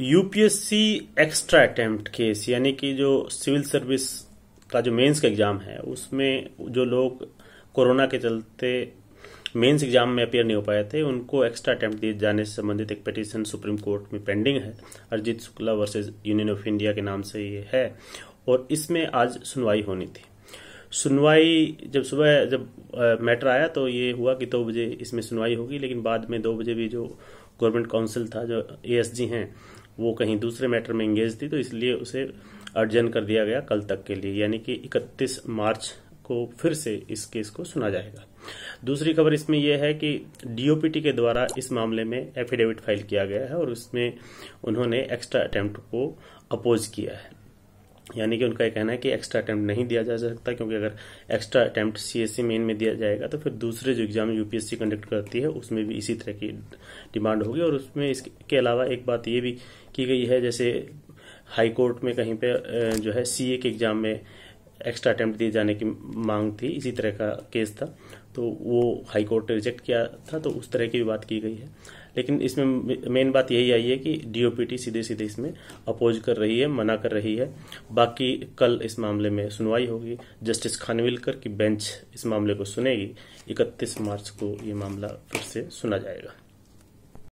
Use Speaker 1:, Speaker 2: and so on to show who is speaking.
Speaker 1: UPSC extra attempt case यानी कि जो सिविल सर्विस का जो मेंस का एग्ज़ाम है उसमें जो लोग कोरोना के चलते मेंस एग्जाम में अपेयर नहीं हो पाए थे उनको एक्स्ट्रा अटेम्प्ट दिए जाने से संबंधित एक पिटीशन सुप्रीम कोर्ट में पेंडिंग है Arijit Shukla versus Union of India के नाम से ये है और इसमें आज सुनवाई होनी थी सुनवाई जब सुबह जब मैटर आया तो ये हुआ कि दो तो बजे इसमें सुनवाई होगी लेकिन बाद में दो बजे भी जो गवर्नमेंट काउंसिल था जो ए हैं वो कहीं दूसरे मैटर में इंगेज थी तो इसलिए उसे अर्जन कर दिया गया कल तक के लिए यानी कि 31 मार्च को फिर से इस केस को सुना जाएगा दूसरी खबर इसमें यह है कि डीओपीटी के द्वारा इस मामले में एफिडेविट फाइल किया गया है और उसमें उन्होंने एक्स्ट्रा अटेम्प्ट को अपोज किया है यानी कि उनका यह कहना है कि एक्स्ट्रा अटैम्प्ट नहीं दिया जा सकता क्योंकि अगर एक्स्ट्रा अटैम्प्ट सीएससी मेन में दिया जाएगा तो फिर दूसरे जो एग्जाम यूपीएससी कंडक्ट करती है उसमें भी इसी तरह की डिमांड होगी और उसमें इसके अलावा एक बात ये भी की गई है जैसे हाईकोर्ट में कहीं पे जो है सीए के एग्जाम में एक्स्ट्रा अटैम्प्ट दिए जाने की मांग थी इसी तरह का केस था तो वो हाई कोर्ट ने रिजेक्ट किया था तो उस तरह की भी बात की गई है लेकिन इसमें मेन बात यही आई है कि डीओपीटी सीधे सीधे इसमें अपोज कर रही है मना कर रही है बाकी कल इस मामले में सुनवाई होगी जस्टिस खानविलकर की बेंच इस मामले को सुनेगी 31 मार्च को ये मामला फिर से सुना जाएगा